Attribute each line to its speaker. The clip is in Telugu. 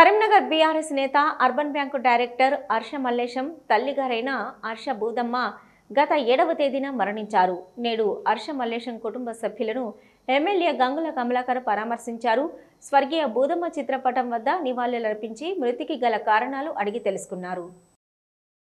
Speaker 1: కరీంనగర్ బీఆర్ఎస్ నేత urban bank director Harsha Mallesham తల్లిగారైన హర్ష బూదమ్మ గత ఏడవ తేదీన మరణించారు నేడు హర్ష మల్లేశం కుటుంబ సభ్యులను ఎమ్మెల్యే గంగుల కమలాకర్ పరామర్శించారు స్వర్గీయ బూదమ్మ చిత్రపటం వద్ద నివాళులర్పించి మృతికి గల కారణాలు అడిగి తెలుసుకున్నారు